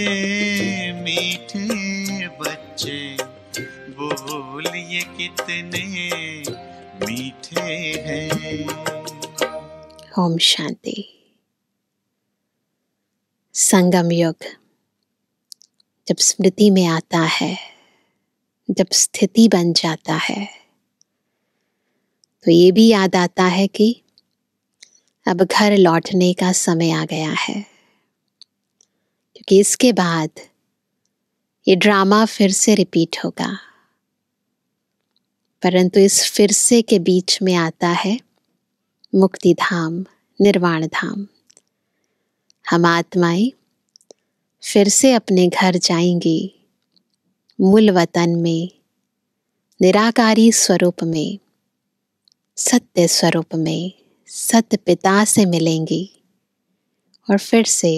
मीठे बच्चे बोलिए कितने मीठे हैं ओम शांति संगम युग जब स्मृति में आता है जब स्थिति बन जाता है तो ये भी याद आता है कि अब घर लौटने का समय आ गया है क्योंकि इसके बाद ये ड्रामा फिर से रिपीट होगा परंतु इस फिर से के बीच में आता है मुक्ति धाम निर्वाण धाम हम आत्माएं फिर से अपने घर जाएंगी मूल वतन में निराकारी स्वरूप में सत्य स्वरूप में सत्य पिता से मिलेंगी और फिर से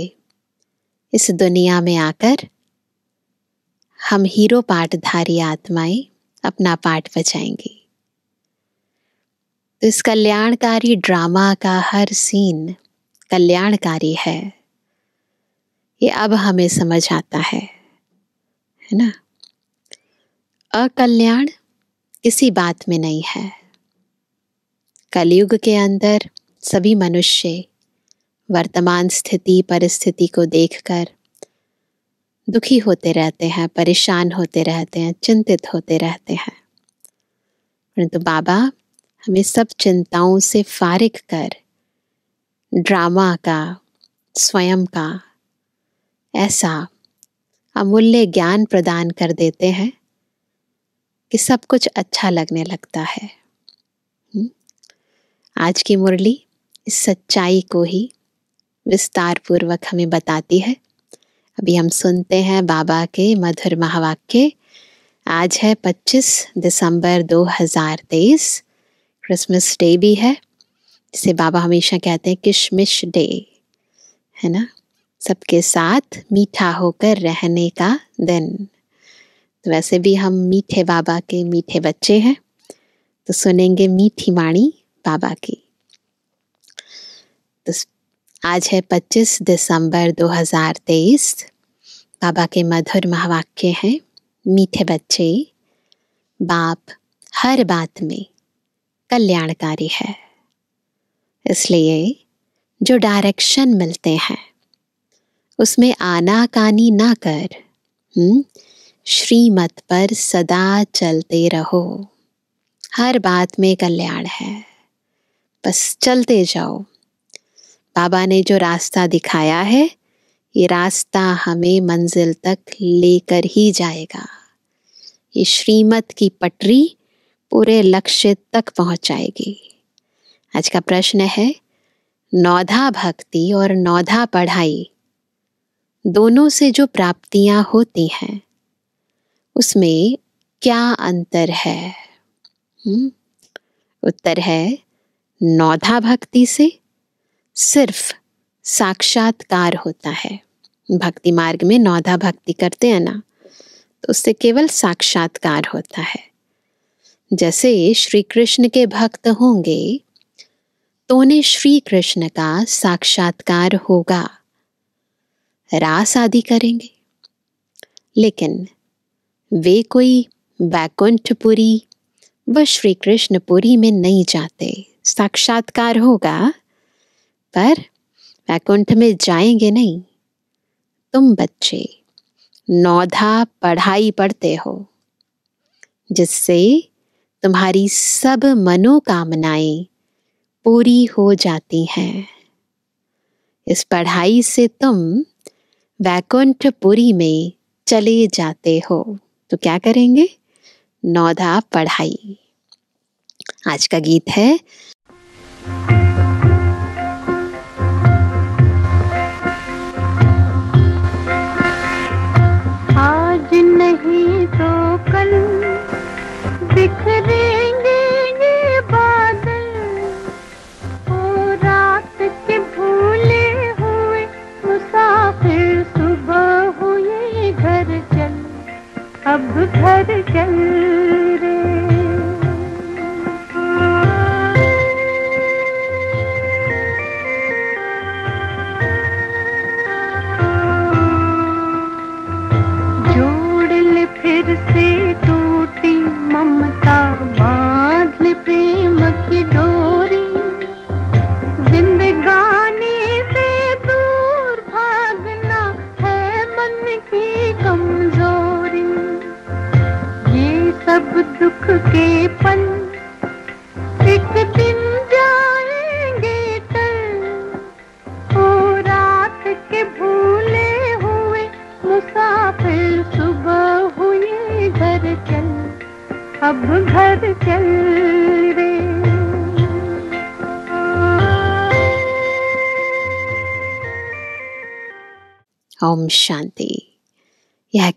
इस दुनिया में आकर हम हीरो पाठधारी आत्माएं अपना पाठ बचाएंगी तो इस कल्याणकारी ड्रामा का हर सीन कल्याणकारी है ये अब हमें समझ आता है है ना अकल्याण किसी बात में नहीं है कलयुग के अंदर सभी मनुष्य वर्तमान स्थिति परिस्थिति को देखकर दुखी होते रहते हैं परेशान होते रहते हैं चिंतित होते रहते हैं परंतु तो बाबा हमें सब चिंताओं से फारिग कर ड्रामा का स्वयं का ऐसा अमूल्य ज्ञान प्रदान कर देते हैं कि सब कुछ अच्छा लगने लगता है हम्म? आज की मुरली इस सच्चाई को ही विस्तार पूर्वक हमें बताती है अभी हम सुनते हैं बाबा के मधुर महावाक्य आज है 25 दिसंबर 2023 क्रिसमस डे भी है जिसे बाबा हमेशा कहते हैं किशमिश डे है ना सबके साथ मीठा होकर रहने का दिन तो वैसे भी हम मीठे बाबा के मीठे बच्चे हैं तो सुनेंगे मीठी वाणी बाबा की तो आज है 25 दिसंबर 2023 बाबा के मधुर महावाक्य हैं मीठे बच्चे बाप हर बात में कल्याणकारी है इसलिए जो डायरेक्शन मिलते हैं उसमें आनाकानी ना कर हम्म, श्रीमत पर सदा चलते रहो हर बात में कल्याण है बस चलते जाओ बाबा ने जो रास्ता दिखाया है ये रास्ता हमें मंजिल तक लेकर ही जाएगा ये श्रीमत की पटरी पूरे लक्ष्य तक पहुंचाएगी आज का प्रश्न है नौधा भक्ति और नौधा पढ़ाई दोनों से जो प्राप्तियां होती हैं उसमें क्या अंतर है हुँ? हम्म, उत्तर है नौधा भक्ति से सिर्फ साक्षात्कार होता है भक्ति मार्ग में नौधा भक्ति करते हैं ना तो उससे केवल साक्षात्कार होता है जैसे श्री कृष्ण के भक्त होंगे तो उन्हें श्री कृष्ण का साक्षात्कार होगा रास आदि करेंगे लेकिन वे कोई वैकुंठपुरी व श्री कृष्णपुरी में नहीं जाते साक्षात्कार होगा पर वैकुंठ में जाएंगे नहीं तुम बच्चे नौधा पढ़ाई पढ़ते हो जिससे तुम्हारी सब मनोकामनाएं पूरी हो जाती हैं इस पढ़ाई से तुम वैकुंठपुरी में चले जाते हो तो क्या करेंगे नौधा पढ़ाई आज का गीत है अब घर चल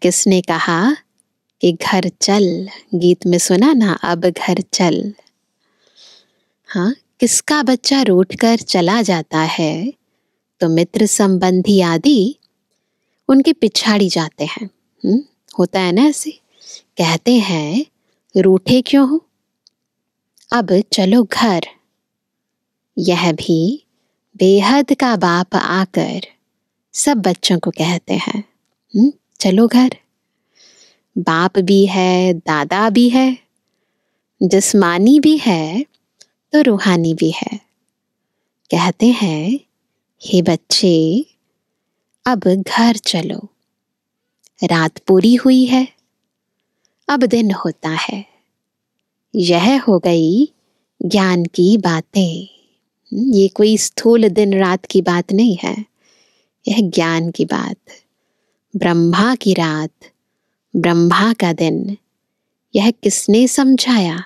किसने कहा कि घर चल गीत में सुना ना अब घर चल हाँ किसका बच्चा रूठ कर चला जाता है तो मित्र संबंधी आदि उनके पिछाड़ी जाते हैं हम्म, होता है ना ऐसे कहते हैं रूठे क्यों हो अब चलो घर यह भी बेहद का बाप आकर सब बच्चों को कहते हैं हम्म, चलो घर बाप भी है दादा भी है जिस्मानी भी है तो रूहानी भी है कहते हैं हे बच्चे अब घर चलो रात पूरी हुई है अब दिन होता है यह हो गई ज्ञान की बातें हम्म, ये कोई स्थूल दिन रात की बात नहीं है यह ज्ञान की बात ब्रह्मा की रात ब्रह्मा का दिन यह किसने समझाया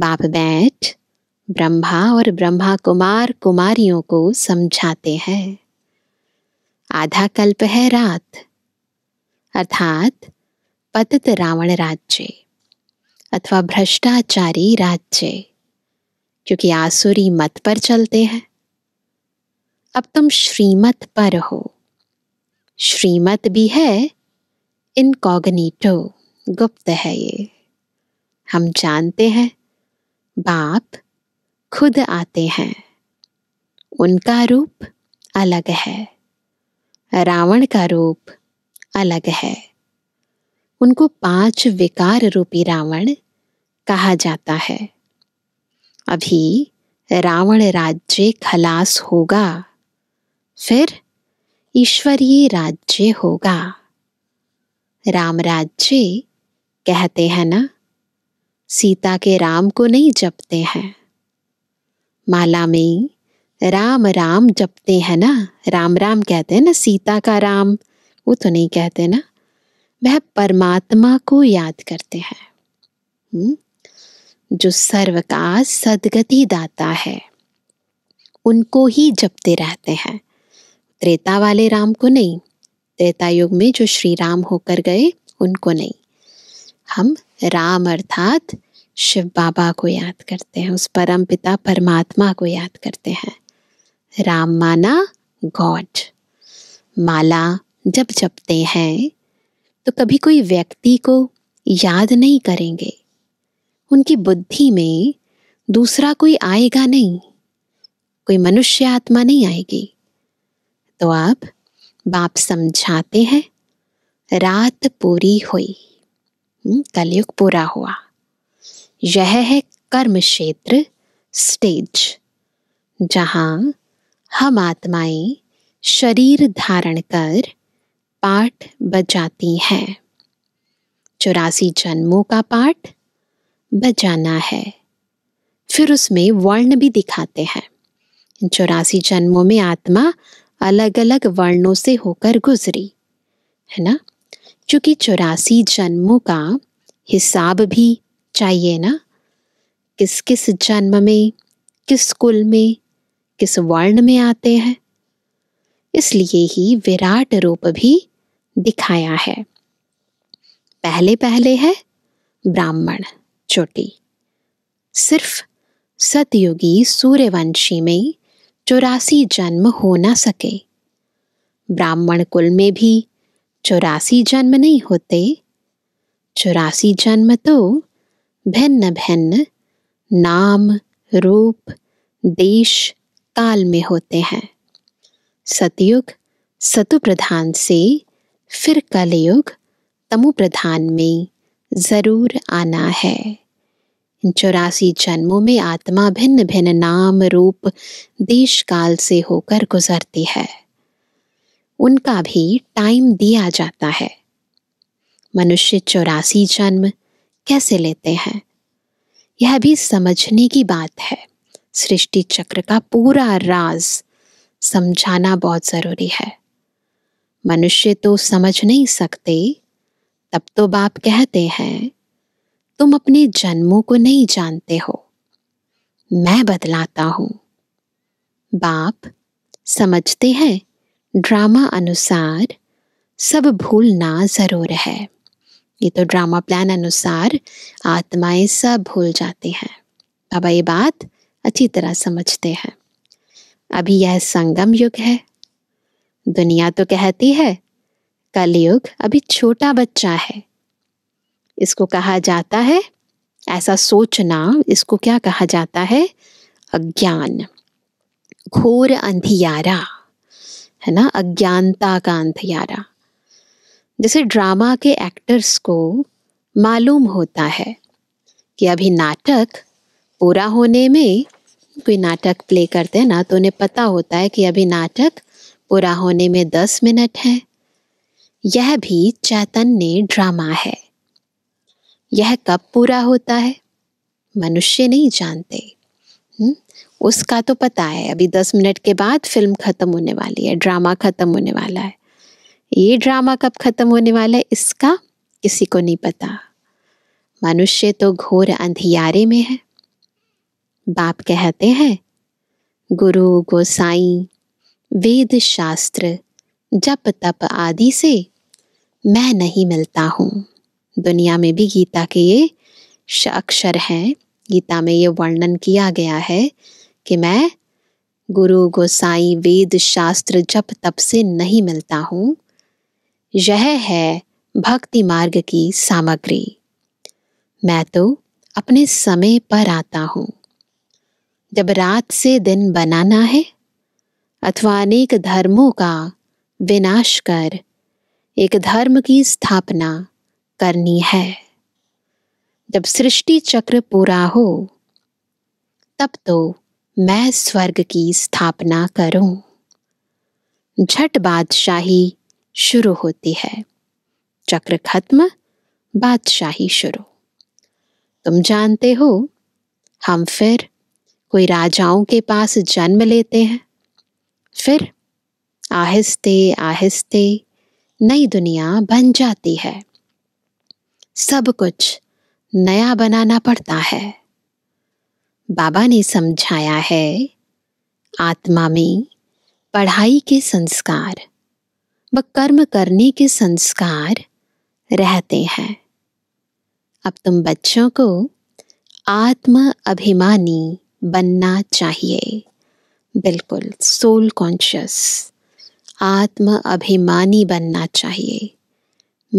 बाप बैठ ब्रह्मा और ब्रह्मा कुमार कुमारियों को समझाते हैं आधा कल्प है रात अर्थात पतित रावण राज्य अथवा भ्रष्टाचारी राज्य क्योंकि आसुरी मत पर चलते हैं अब तुम श्रीमत पर हो श्रीमत भी है इनकॉगनीटो गुप्त है ये हम जानते हैं बाप खुद आते हैं उनका रूप अलग है रावण का रूप अलग है उनको पांच विकार रूपी रावण कहा जाता है अभी रावण राज्य खलास होगा फिर ईश्वरीय राज्य होगा राम राज्य कहते हैं ना सीता के राम को नहीं जपते हैं माला में राम राम जपते हैं ना राम राम कहते हैं ना सीता का राम वो तो नहीं कहते ना वह परमात्मा को याद करते हैं हम्म? जो सर्व का सदगति दाता है उनको ही जपते रहते हैं त्रेता वाले राम को नहीं त्रेता युग में जो श्री राम होकर गए उनको नहीं हम राम अर्थात शिव बाबा को याद करते हैं उस परम पिता परमात्मा को याद करते हैं राम माना गॉड माला जब जपते हैं तो कभी कोई व्यक्ति को याद नहीं करेंगे उनकी बुद्धि में दूसरा कोई आएगा नहीं कोई मनुष्य आत्मा नहीं आएगी तो अब बाप समझाते हैं रात पूरी हुई हम्म, कलयुग पूरा हुआ यह है कर्म क्षेत्र स्टेज जहां हम आत्माएं शरीर धारण कर पाठ बजाती हैं चौरासी जन्मों का पाठ बजाना है फिर उसमें वर्ण भी दिखाते हैं चौरासी जन्मों में आत्मा अलग अलग वर्णों से होकर गुजरी है ना क्योंकि चौरासी जन्मों का हिसाब भी चाहिए ना किस किस जन्म में किस कुल में किस वर्ण में आते हैं इसलिए ही विराट रूप भी दिखाया है पहले पहले है ब्राह्मण चोटी सिर्फ सतयुगी सूर्यवंशी में चौरासी जन्म हो ना सके ब्राह्मण कुल में भी चौरासी जन्म नहीं होते चौरासी जन्म तो भिन्न भिन्न नाम रूप देश काल में होते हैं सतयुग सतु प्रधान से फिर कलयुग तमु प्रधान में ज़रूर आना है चौरासी जन्मों में आत्मा भिन्न भिन्न नाम रूप देश काल से होकर गुजरती है उनका भी टाइम दिया जाता है मनुष्य चौरासी जन्म कैसे लेते हैं यह भी समझने की बात है सृष्टि चक्र का पूरा राज समझाना बहुत जरूरी है मनुष्य तो समझ नहीं सकते तब तो बाप कहते हैं तुम अपने जन्मों को नहीं जानते हो मैं बदलाता हूं बाप समझते हैं ड्रामा अनुसार सब भूलना जरूर है ये तो ड्रामा प्लान अनुसार आत्माएं सब भूल जाती हैं बाबा ये बात अच्छी तरह समझते हैं अभी यह संगम युग है दुनिया तो कहती है कलयुग अभी छोटा बच्चा है इसको कहा जाता है ऐसा सोचना इसको क्या कहा जाता है अज्ञान घोर अंधियारा है ना अज्ञानता का अंधियारा जैसे ड्रामा के एक्टर्स को मालूम होता है कि अभी नाटक पूरा होने में कोई नाटक प्ले करते हैं ना तो उन्हें पता होता है कि अभी नाटक पूरा होने में दस मिनट है यह भी चैतन्य ड्रामा है यह कब पूरा होता है मनुष्य नहीं जानते हुँ? हम्म? उसका तो पता है अभी दस मिनट के बाद फिल्म ख़त्म होने वाली है ड्रामा ख़त्म होने वाला है ये ड्रामा कब ख़त्म होने वाला है इसका किसी को नहीं पता मनुष्य तो घोर अंधियारे में है बाप कहते हैं गुरु गोसाई वेद शास्त्र जप तप आदि से मैं नहीं मिलता हूँ दुनिया में भी गीता के ये अक्षर हैं गीता में ये वर्णन किया गया है कि मैं गुरु गोसाई वेद शास्त्र जप तप से नहीं मिलता हूँ यह है भक्ति मार्ग की सामग्री मैं तो अपने समय पर आता हूँ जब रात से दिन बनाना है अथवा अनेक धर्मों का विनाश कर एक धर्म की स्थापना करनी है जब सृष्टि चक्र पूरा हो तब तो मैं स्वर्ग की स्थापना करूं झट बादशाही शुरू होती है चक्र खत्म बादशाही शुरू तुम जानते हो हम फिर कोई राजाओं के पास जन्म लेते हैं फिर आहिस्ते आहिस्ते नई दुनिया बन जाती है सब कुछ नया बनाना पड़ता है बाबा ने समझाया है आत्मा में पढ़ाई के संस्कार व कर्म करने के संस्कार रहते हैं अब तुम बच्चों को आत्म अभिमानी बनना चाहिए बिल्कुल सोल कॉन्शियस आत्म अभिमानी बनना चाहिए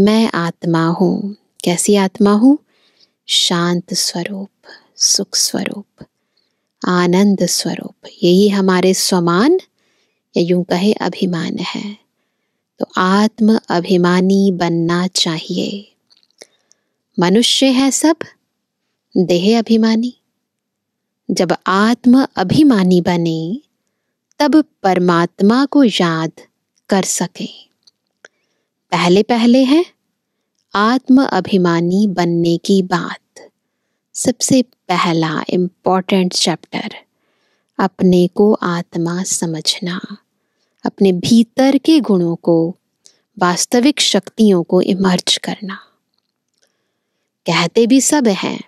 मैं आत्मा हूँ कैसी आत्मा हूँ शांत स्वरूप सुख स्वरूप आनंद स्वरूप यही हमारे स्वमान या यूं कहे अभिमान है तो आत्म अभिमानी बनना चाहिए मनुष्य है सब देह अभिमानी जब आत्म अभिमानी बने तब परमात्मा को याद कर सके पहले पहले है आत्म अभिमानी बनने की बात सबसे पहला इम्पॉर्टेंट चैप्टर अपने को आत्मा समझना अपने भीतर के गुणों को वास्तविक शक्तियों को इमर्ज करना कहते भी सब हैं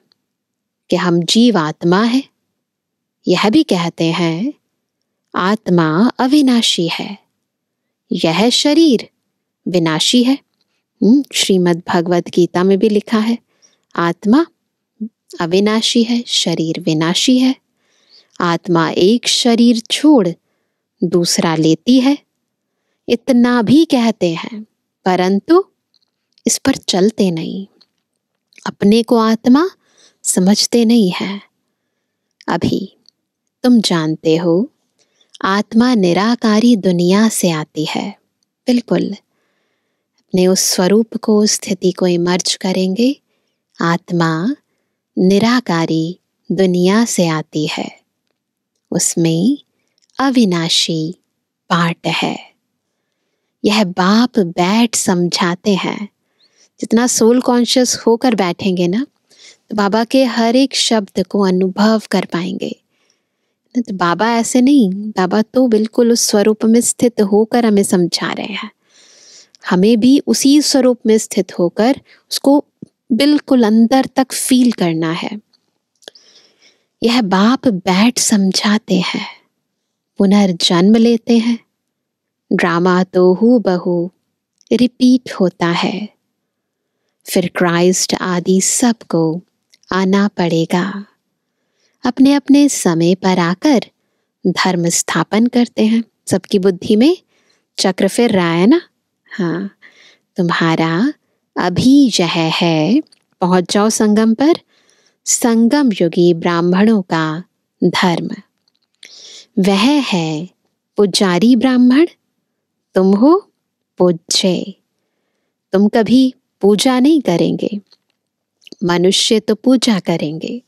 कि हम जीव आत्मा है यह भी कहते हैं आत्मा अविनाशी है यह शरीर विनाशी है हम्म, श्रीमद् भगवद गीता में भी लिखा है आत्मा अविनाशी है शरीर विनाशी है आत्मा एक शरीर छोड़ दूसरा लेती है इतना भी कहते हैं परंतु इस पर चलते नहीं अपने को आत्मा समझते नहीं है अभी तुम जानते हो आत्मा निराकारी दुनिया से आती है बिल्कुल अपने उस स्वरूप को स्थिति को इमर्ज करेंगे आत्मा निराकारी दुनिया से आती है उसमें अविनाशी पार्ट है यह बाप बैठ समझाते हैं जितना सोल कॉन्शियस होकर बैठेंगे ना तो बाबा के हर एक शब्द को अनुभव कर पाएंगे तो बाबा ऐसे नहीं बाबा तो बिल्कुल उस स्वरूप में स्थित होकर हमें समझा रहे हैं हमें भी उसी स्वरूप में स्थित होकर उसको बिल्कुल अंदर तक फील करना है यह बाप बैठ समझाते हैं पुनर्जन्म लेते हैं ड्रामा तो हु बहु रिपीट होता है फिर क्राइस्ट आदि सबको आना पड़ेगा अपने अपने समय पर आकर धर्म स्थापन करते हैं सबकी बुद्धि में चक्र फिर रहा है ना हाँ तुम्हारा अभी यह है पहुंच जाओ संगम पर संगम युगी ब्राह्मणों का धर्म वह है पुजारी ब्राह्मण तुम हो पूज्य तुम कभी पूजा नहीं करेंगे मनुष्य तो पूजा करेंगे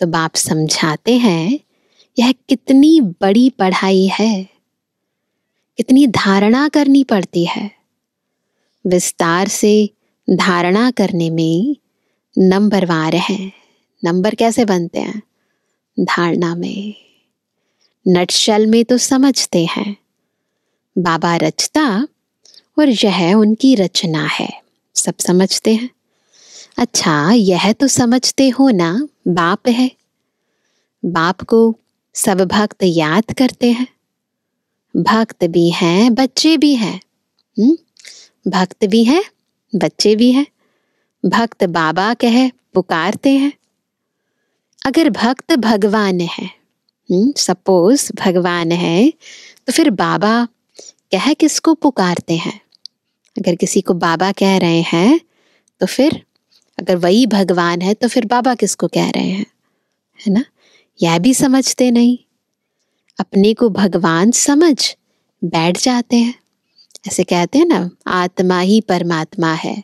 तो बाप समझाते हैं यह कितनी बड़ी पढ़ाई है कितनी धारणा करनी पड़ती है विस्तार से धारणा करने में नंबरवार हैं नंबर कैसे बनते हैं धारणा में नटशल में तो समझते हैं बाबा रचता और यह उनकी रचना है सब समझते हैं अच्छा यह तो समझते हो ना बाप है बाप को सब भक्त याद करते हैं भक्त भी हैं बच्चे भी हैं हम्म? भक्त भी हैं बच्चे भी हैं भक्त बाबा कहे पुकारते हैं अगर भक्त भगवान है हम्म? सपोज भगवान है तो फिर बाबा कह किसको पुकारते हैं अगर किसी को बाबा कह रहे हैं तो फिर अगर वही भगवान है तो फिर बाबा किसको कह रहे हैं है ना यह भी समझते नहीं अपने को भगवान समझ बैठ जाते हैं ऐसे कहते हैं ना आत्मा ही परमात्मा है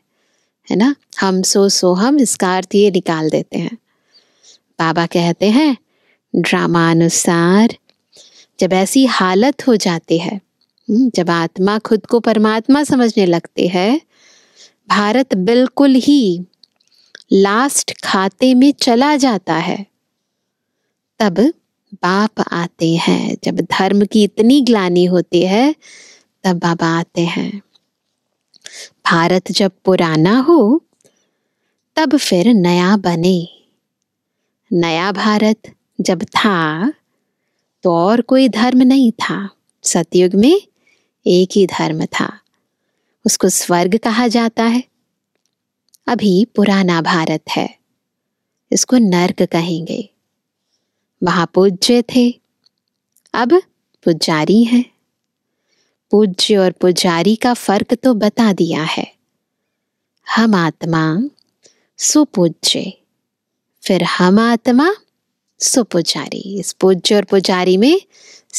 है ना हम सो सो हम इसका अर्थ ये निकाल देते हैं बाबा कहते हैं ड्रामानुसार जब ऐसी हालत हो जाती है हम्म, जब आत्मा खुद को परमात्मा समझने लगती है भारत बिल्कुल ही लास्ट खाते में चला जाता है तब बाप आते हैं जब धर्म की इतनी ग्लानी होती है तब बाबा आते हैं भारत जब पुराना हो तब फिर नया बने नया भारत जब था तो और कोई धर्म नहीं था सतयुग में एक ही धर्म था उसको स्वर्ग कहा जाता है अभी पुराना भारत है इसको नर्क कहेंगे महापूज्य थे अब पुजारी हैं पूज्य और पुजारी का फर्क तो बता दिया है हम आत्मा सुपूज्य फिर हम आत्मा सुपुजारी इस पूज्य और पुजारी में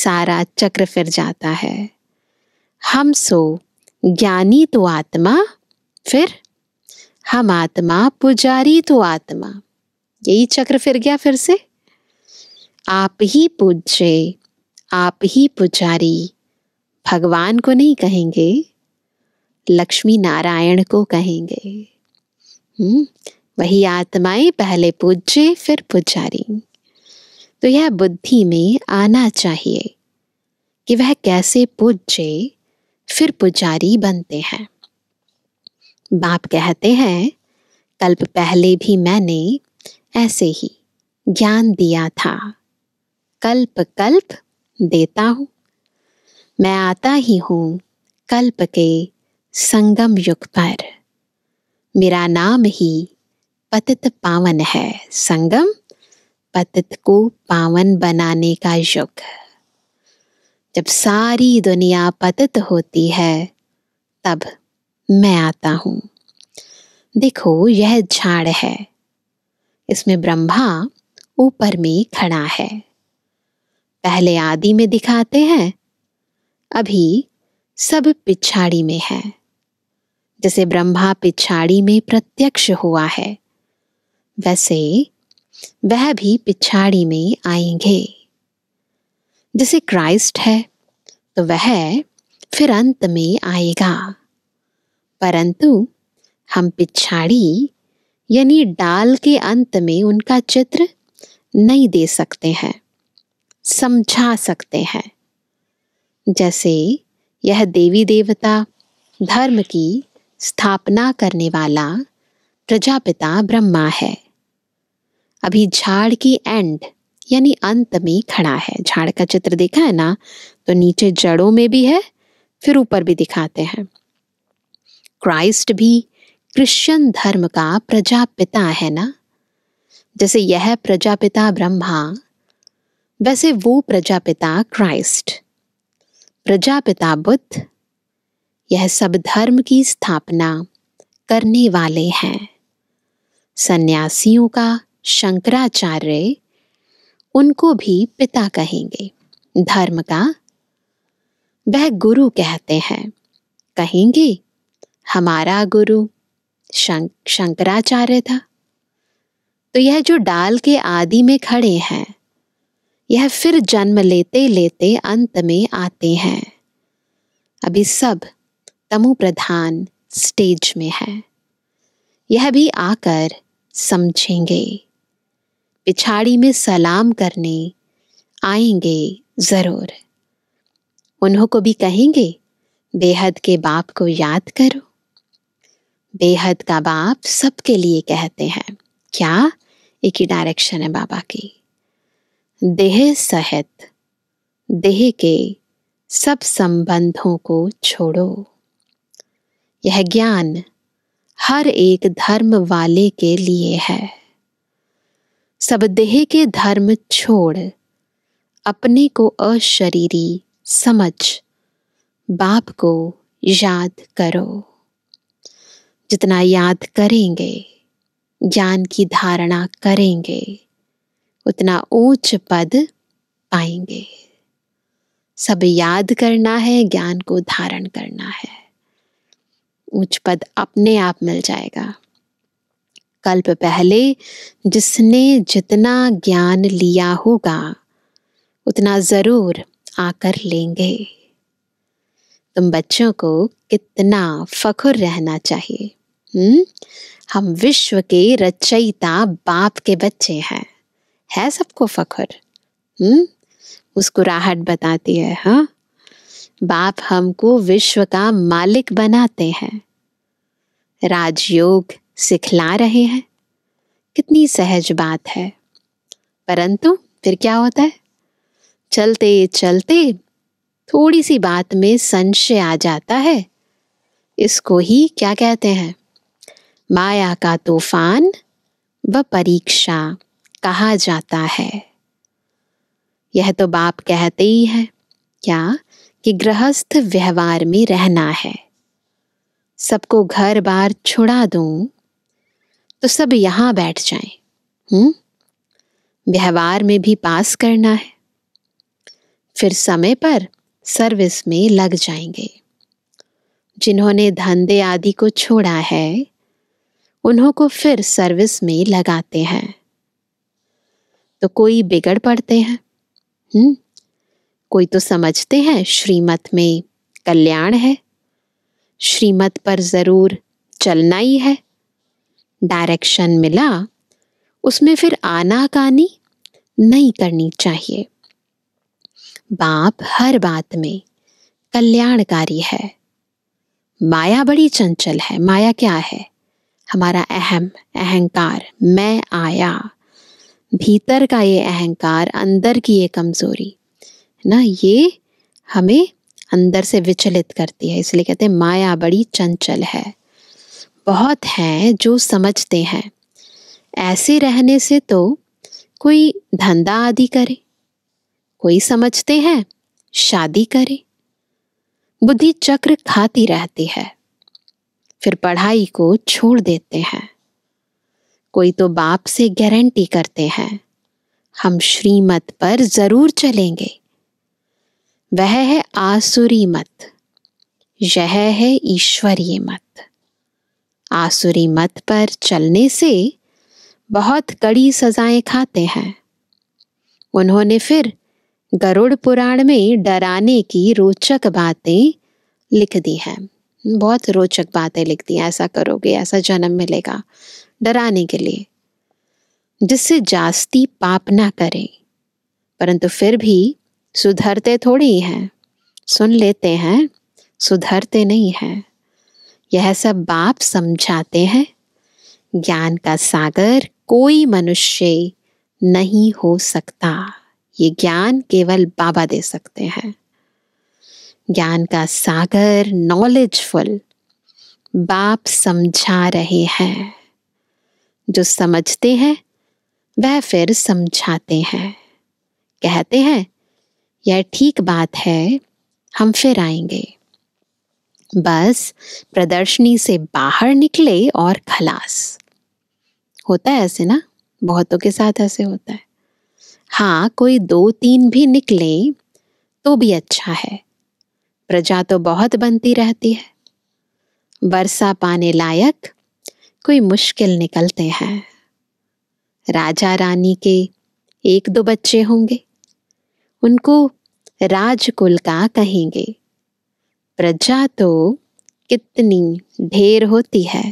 सारा चक्र फिर जाता है हम सो ज्ञानी तो आत्मा फिर हम आत्मा पुजारी तो आत्मा यही चक्र फिर गया फिर से आप ही पूज्य आप ही पुजारी भगवान को नहीं कहेंगे लक्ष्मी नारायण को कहेंगे हम्म वही आत्माएं पहले पूज्य फिर पुजारी तो यह बुद्धि में आना चाहिए कि वह कैसे पूज्य फिर पुजारी बनते हैं बाप कहते हैं कल्प पहले भी मैंने ऐसे ही ज्ञान दिया था कल्प कल्प देता हूँ मैं आता ही हूँ कल्प के संगम युग पर मेरा नाम ही पतित पावन है संगम पतित को पावन बनाने का युग जब सारी दुनिया पतित होती है तब मैं आता हूँ देखो यह झाड़ है इसमें ब्रह्मा ऊपर में खड़ा है पहले आदि में दिखाते हैं अभी सब पिछाड़ी में है जैसे ब्रह्मा पिछाड़ी में प्रत्यक्ष हुआ है वैसे वह भी पिछाड़ी में आएंगे जैसे क्राइस्ट है तो वह फिर अंत में आएगा परंतु हम पिछाड़ी यानी डाल के अंत में उनका चित्र नहीं दे सकते हैं समझा सकते हैं जैसे यह देवी देवता धर्म की स्थापना करने वाला प्रजापिता ब्रह्मा है अभी झाड़ की एंड यानी अंत में खड़ा है झाड़ का चित्र देखा है ना तो नीचे जड़ों में भी है फिर ऊपर भी दिखाते हैं क्राइस्ट भी क्रिश्चियन धर्म का प्रजापिता है ना जैसे यह प्रजापिता ब्रह्मा वैसे वो प्रजापिता क्राइस्ट प्रजापिता बुद्ध यह सब धर्म की स्थापना करने वाले हैं सन्यासियों का शंकराचार्य उनको भी पिता कहेंगे धर्म का वह गुरु कहते हैं कहेंगे हमारा गुरु शंक, शंकराचार्य था तो यह जो डाल के आदि में खड़े हैं यह फिर जन्म लेते लेते अंत में आते हैं अभी सब तमु प्रधान स्टेज में है यह भी आकर समझेंगे पिछाड़ी में सलाम करने आएंगे जरूर उन्हों को भी कहेंगे बेहद के बाप को याद करो बेहद का बाप सबके लिए कहते हैं क्या एक ही डायरेक्शन है बाबा की देह सहित देह के सब संबंधों को छोड़ो यह ज्ञान हर एक धर्म वाले के लिए है सब देह के धर्म छोड़ अपने को अशरीरी समझ बाप को याद करो जितना याद करेंगे ज्ञान की धारणा करेंगे उतना ऊंच पद पाएंगे सब याद करना है ज्ञान को धारण करना है ऊंच पद अपने आप मिल जाएगा कल्प पहले जिसने जितना ज्ञान लिया होगा उतना जरूर आकर लेंगे तुम बच्चों को कितना फखुर रहना चाहिए हम्म हम विश्व के रचयिता बाप के बच्चे हैं है सबको फखर हम्म मुस्कुराहट बताती है हा बाप हमको विश्व का मालिक बनाते हैं राजयोग सिखला रहे हैं कितनी सहज बात है परंतु फिर क्या होता है चलते चलते थोड़ी सी बात में संशय आ जाता है इसको ही क्या कहते हैं माया का तूफान व परीक्षा कहा जाता है यह तो बाप कहते ही है क्या कि गृहस्थ व्यवहार में रहना है सबको घर बार छुड़ा दूं तो सब यहां बैठ जाए हम्म? व्यवहार में भी पास करना है फिर समय पर सर्विस में लग जाएंगे जिन्होंने धंधे आदि को छोड़ा है उन्हों को फिर सर्विस में लगाते हैं तो कोई बिगड़ पड़ते हैं हम्म कोई तो समझते हैं श्रीमत में कल्याण है श्रीमत पर ज़रूर चलना ही है डायरेक्शन मिला उसमें फिर आना कानी नहीं करनी चाहिए बाप हर बात में कल्याणकारी है माया बड़ी चंचल है माया क्या है हमारा अहम अहंकार मैं आया भीतर का ये अहंकार अंदर की ये कमजोरी ना ये हमें अंदर से विचलित करती है इसलिए कहते हैं माया बड़ी चंचल है बहुत हैं जो समझते हैं ऐसे रहने से तो कोई धंधा आदि करे कोई समझते हैं शादी करे बुद्धि चक्र खाती रहती है फिर पढ़ाई को छोड़ देते हैं कोई तो बाप से गारंटी करते हैं हम श्रीमत पर जरूर चलेंगे वह है आसुरी मत यह है ईश्वरीय मत आसुरी मत पर चलने से बहुत कड़ी सजाएं खाते हैं उन्होंने फिर गरुड़ पुराण में डराने की रोचक बातें लिख दी हैं बहुत रोचक बातें लिखती हैं ऐसा करोगे ऐसा जन्म मिलेगा डराने के लिए जिससे जास्ती पाप ना करें परंतु फिर भी सुधरते थोड़ी हैं सुन लेते हैं सुधरते नहीं हैं यह सब बाप समझाते हैं ज्ञान का सागर कोई मनुष्य नहीं हो सकता ये ज्ञान केवल बाबा दे सकते हैं ज्ञान का सागर नॉलेजफुल बाप समझा रहे हैं जो समझते हैं वह फिर समझाते हैं कहते हैं यह ठीक बात है हम फिर आएंगे बस प्रदर्शनी से बाहर निकले और खलास होता है ऐसे ना बहुतों के साथ ऐसे होता है हाँ कोई दो तीन भी निकले तो भी अच्छा है प्रजा तो बहुत बनती रहती है बरसा पाने लायक कोई मुश्किल निकलते हैं राजा रानी के एक दो बच्चे होंगे उनको राजकुल का कहेंगे प्रजा तो कितनी ढेर होती है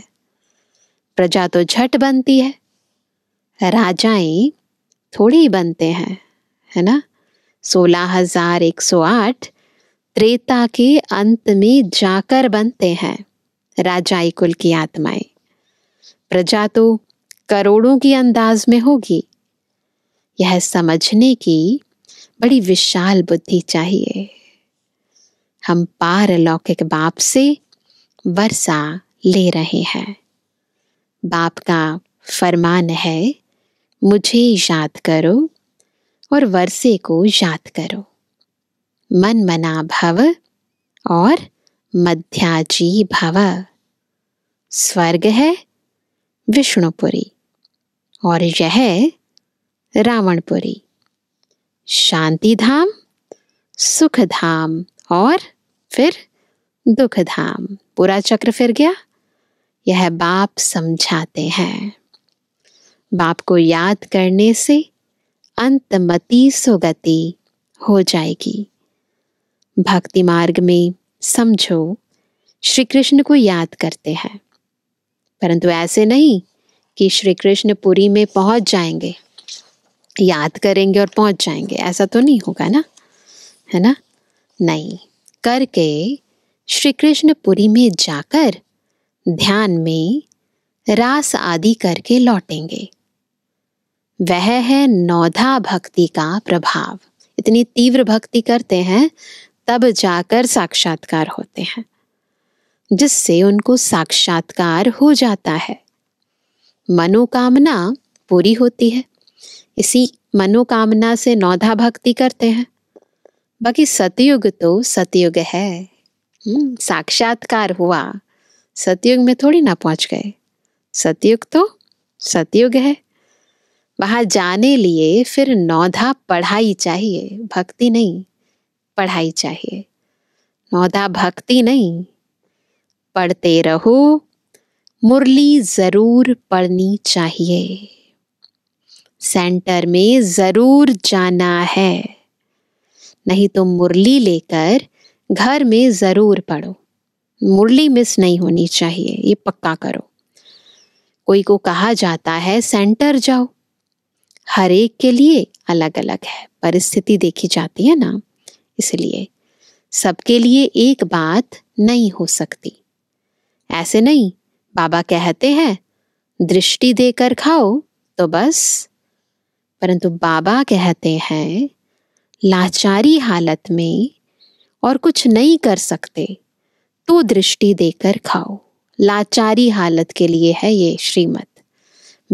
प्रजा तो झट बनती है राजाएं थोड़ी बनते हैं है ना सोलह हजार एक सौ आठ त्रेता के अंत में जाकर बनते हैं राजाई कुल की आत्माएं प्रजा तो करोड़ों की अंदाज में होगी यह समझने की बड़ी विशाल बुद्धि चाहिए हम पारलौकिक बाप से वर्षा ले रहे हैं बाप का फरमान है मुझे याद करो और वर्षे को याद करो मन मना भव और मध्याजी भव स्वर्ग है विष्णुपुरी और यह रावणपुरी शांति धाम सुख धाम और फिर दुख धाम पूरा चक्र फिर गया यह बाप समझाते हैं बाप को याद करने से अंतमति सुगति हो जाएगी भक्ति मार्ग में समझो श्री कृष्ण को याद करते हैं परंतु ऐसे नहीं कि श्री कृष्ण पुरी में पहुंच जाएंगे याद करेंगे और पहुंच जाएंगे ऐसा तो नहीं होगा ना है ना नहीं करके श्री कृष्ण पुरी में जाकर ध्यान में रास आदि करके लौटेंगे वह है नौधा भक्ति का प्रभाव इतनी तीव्र भक्ति करते हैं तब जाकर साक्षात्कार होते हैं जिससे उनको साक्षात्कार हो जाता है मनोकामना पूरी होती है इसी मनोकामना से नौधा भक्ति करते हैं बाकी सतयुग तो सतयुग है हम्म, साक्षात्कार हुआ सतयुग में थोड़ी ना पहुंच गए सतयुग तो सतयुग है वहां जाने लिए फिर नौधा पढ़ाई चाहिए भक्ति नहीं पढ़ाई चाहिए मौदा भक्ति नहीं पढ़ते रहो मुरली जरूर पढ़नी चाहिए सेंटर में जरूर जाना है नहीं तो मुरली लेकर घर में जरूर पढ़ो मुरली मिस नहीं होनी चाहिए ये पक्का करो कोई को कहा जाता है सेंटर जाओ हर एक के लिए अलग अलग है परिस्थिति देखी जाती है ना इसलिए सबके लिए एक बात नहीं हो सकती ऐसे नहीं बाबा कहते हैं दृष्टि देकर खाओ तो बस परंतु बाबा कहते हैं लाचारी हालत में और कुछ नहीं कर सकते तो दृष्टि देकर खाओ लाचारी हालत के लिए है ये श्रीमत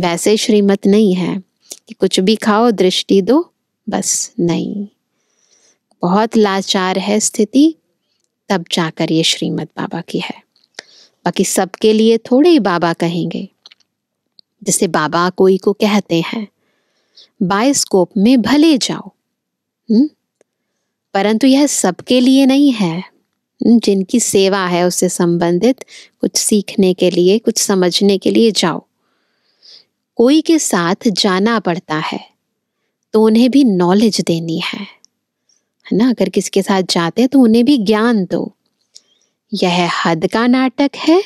वैसे श्रीमत नहीं है कि कुछ भी खाओ दृष्टि दो बस नहीं बहुत लाचार है स्थिति तब जाकर ये श्रीमद बाबा की है बाकी सबके लिए थोड़े ही बाबा कहेंगे जिसे बाबा कोई को कहते हैं बायोस्कोप में भले जाओ हम्म? परंतु यह सबके लिए नहीं है हम्म, जिनकी सेवा है उससे संबंधित कुछ सीखने के लिए कुछ समझने के लिए जाओ कोई के साथ जाना पड़ता है तो उन्हें भी नॉलेज देनी है है ना अगर किसके साथ जाते हैं तो उन्हें भी ज्ञान दो यह हद का नाटक है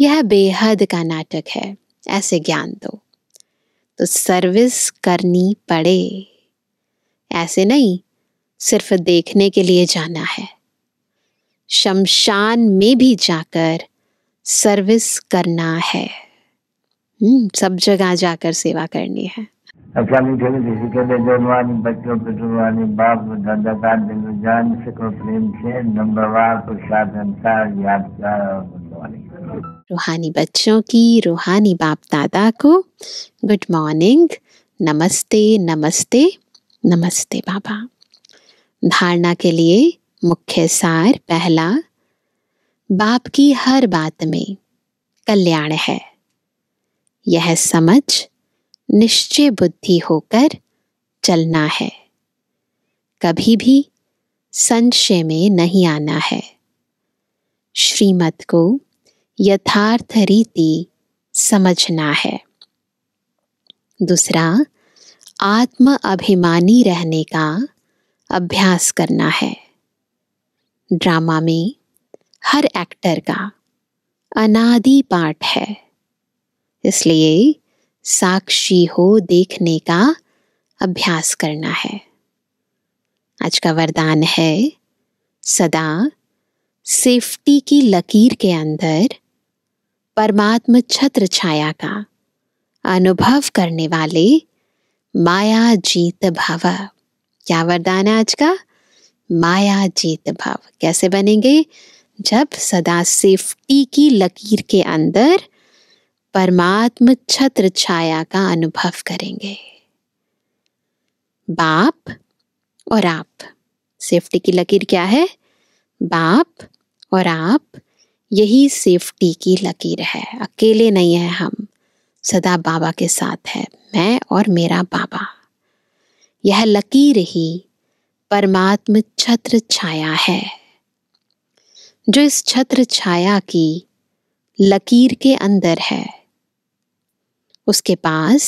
यह बेहद का नाटक है ऐसे ज्ञान दो तो सर्विस करनी पड़े ऐसे नहीं सिर्फ देखने के लिए जाना है शमशान में भी जाकर सर्विस करना है हम्म सब जगह जाकर सेवा करनी है अकाली ठेली किसी के लिए जोनवानी बच्चों पे जुड़वानी बाप दादा का दिल जान सको प्रेम से नंबर वार प्रसाद अंसार यादगार और रूहानी बच्चों की रूहानी बाप दादा को गुड मॉर्निंग नमस्ते नमस्ते नमस्ते बाबा धारणा के लिए मुख्य सार पहला बाप की हर बात में कल्याण है यह समझ निश्चय बुद्धि होकर चलना है कभी भी संशय में नहीं आना है श्रीमत को यथार्थ रीति समझना है दूसरा आत्म अभिमानी रहने का अभ्यास करना है ड्रामा में हर एक्टर का अनादि पाठ है इसलिए साक्षी हो देखने का अभ्यास करना है आज का वरदान है सदा सेफ्टी की लकीर के अंदर परमात्म छत्र छाया का अनुभव करने वाले माया जीत भाव क्या वरदान है आज का माया जीत भाव कैसे बनेंगे जब सदा सेफ्टी की लकीर के अंदर परमात्म छत्र छाया का अनुभव करेंगे बाप और आप सेफ्टी की लकीर क्या है बाप और आप यही सेफ्टी की लकीर है अकेले नहीं है हम सदा बाबा के साथ है मैं और मेरा बाबा यह लकीर ही परमात्म छत्र छाया है जो इस छत्र छाया की लकीर के अंदर है उसके पास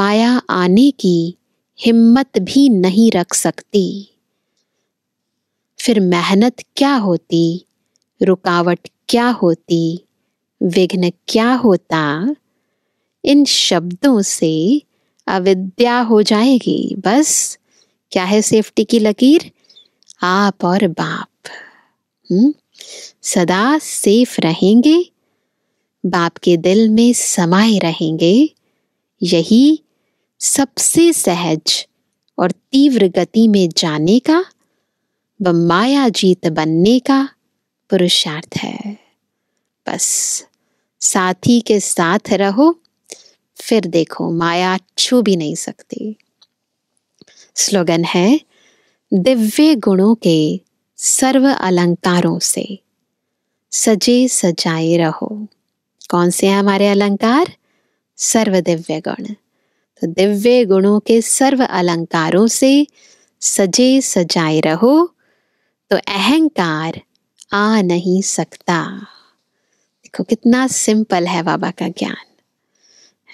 माया आने की हिम्मत भी नहीं रख सकती फिर मेहनत क्या होती रुकावट क्या होती विघ्न क्या होता इन शब्दों से अविद्या हो जाएगी बस क्या है सेफ्टी की लकीर आप और बाप हम्म सदा सेफ रहेंगे बाप के दिल में समाये रहेंगे यही सबसे सहज और तीव्र गति में जाने का व माया जीत बनने का पुरुषार्थ है बस साथी के साथ रहो फिर देखो माया छू भी नहीं सकती स्लोगन है दिव्य गुणों के सर्व अलंकारों से सजे सजाए रहो कौन से हैं हमारे अलंकार सर्व दिव्य गुण तो दिव्य गुणों के सर्व अलंकारों से सजे सजाए रहो तो अहंकार आ नहीं सकता देखो कितना सिंपल है बाबा का ज्ञान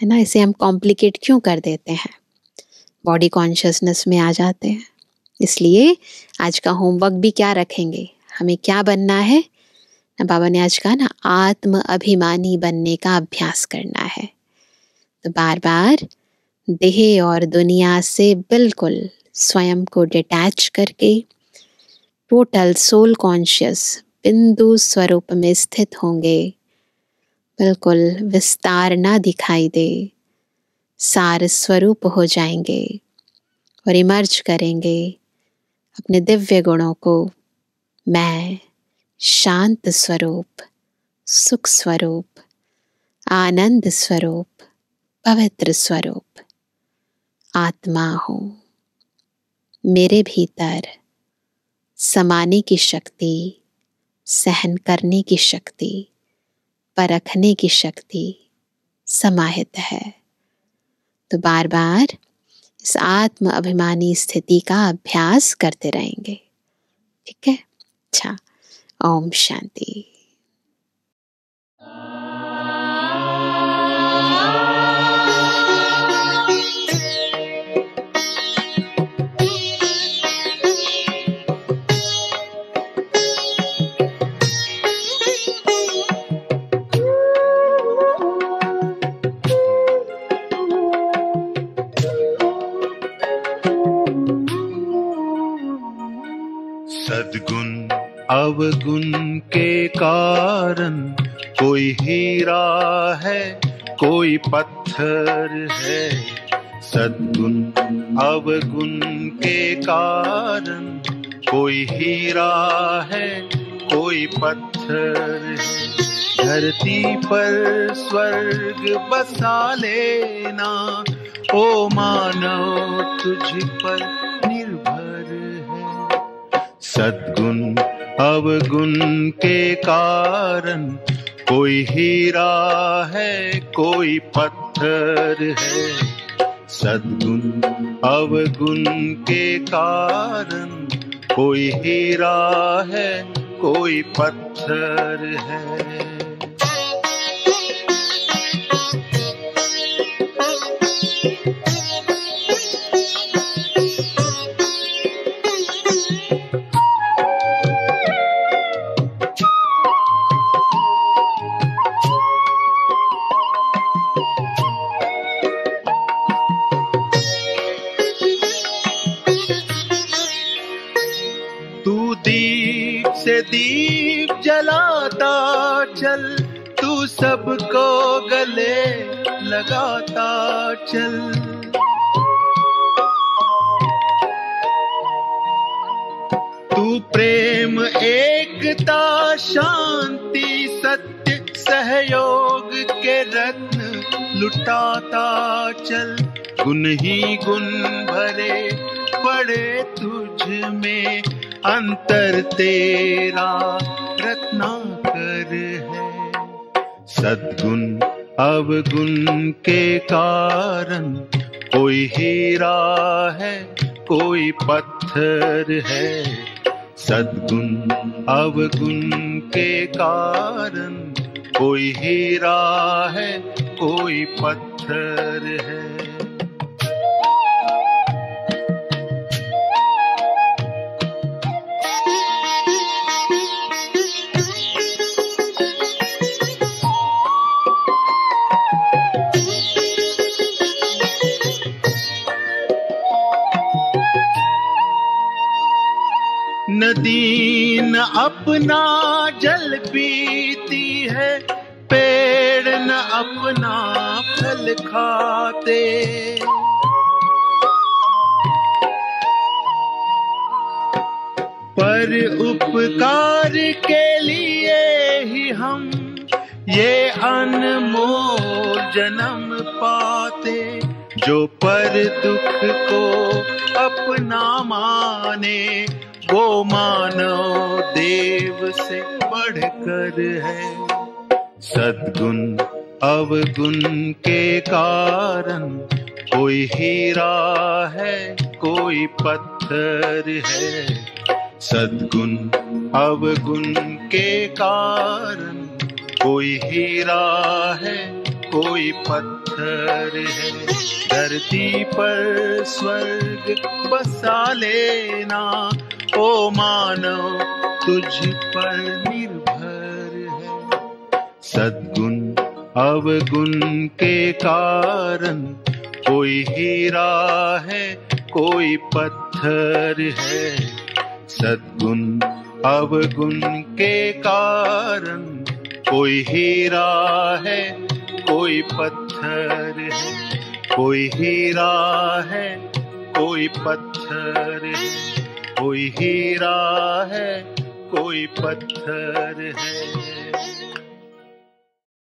है ना इसे हम कॉम्प्लिकेट क्यों कर देते हैं बॉडी कॉन्शियसनेस में आ जाते हैं इसलिए आज का होमवर्क भी क्या रखेंगे हमें क्या बनना है बाबा ने आज कहा ना आत्म अभिमानी बनने का अभ्यास करना है तो बार बार देह और दुनिया से बिल्कुल स्वयं को डिटैच करके टोटल सोल कॉन्शियस बिंदु स्वरूप में स्थित होंगे बिल्कुल विस्तार ना दिखाई दे सार स्वरूप हो जाएंगे और इमर्ज करेंगे अपने दिव्य गुणों को मैं शांत स्वरूप सुख स्वरूप आनंद स्वरूप पवित्र स्वरूप आत्मा हूँ मेरे भीतर समाने की शक्ति सहन करने की शक्ति परखने की शक्ति समाहित है तो बार बार इस आत्म अभिमानी स्थिति का अभ्यास करते रहेंगे ठीक है अच्छा ओम शांति अवगुण के कारण कोई हीरा है कोई पत्थर है सदगुण अवगुण के कारण कोई हीरा है कोई पत्थर है धरती पर स्वर्ग बसा लेना ओ मानव तुझ पर निर्भर है सद्गुण अवगुण के कारण कोई हीरा है कोई पत्थर है सद्गुण अवगुण के कारण कोई हीरा है कोई पत्थर है को गले लगाता चल तू प्रेम एकता शांति सत्य सहयोग के रत्न लुटाता चल गुन ही गुन भरे पड़े तुझ में अंतर तेरा रत्ना कर सद्गुण अवगुण के कारण कोई हीरा है कोई पत्थर है सद्गुण अवगुण के कारण कोई हीरा है कोई पत्थर है न अपना जल पीती है पेड़ न अपना फल खाते पर उपकार के लिए ही हम ये अनमोल जन्म पाते जो पर दुख को अपना माने वो मानो देव से बढ़कर है सदगुण अवगुण के कारण कोई हीरा है कोई पत्थर है सदगुण अवगुण के कारण कोई हीरा है कोई पत्थर है धरती पर स्वर्ग बसा लेना ओ मानव तुझ पर निर्भर है सद्गुण अवगुण के कारण कोई हीरा है कोई पत्थर है सद्गुण अवगुण के कारण कोई हीरा है कोई पत्थर है कोई हीरा है कोई पत्थर है कोई हीरा है कोई पत्थर है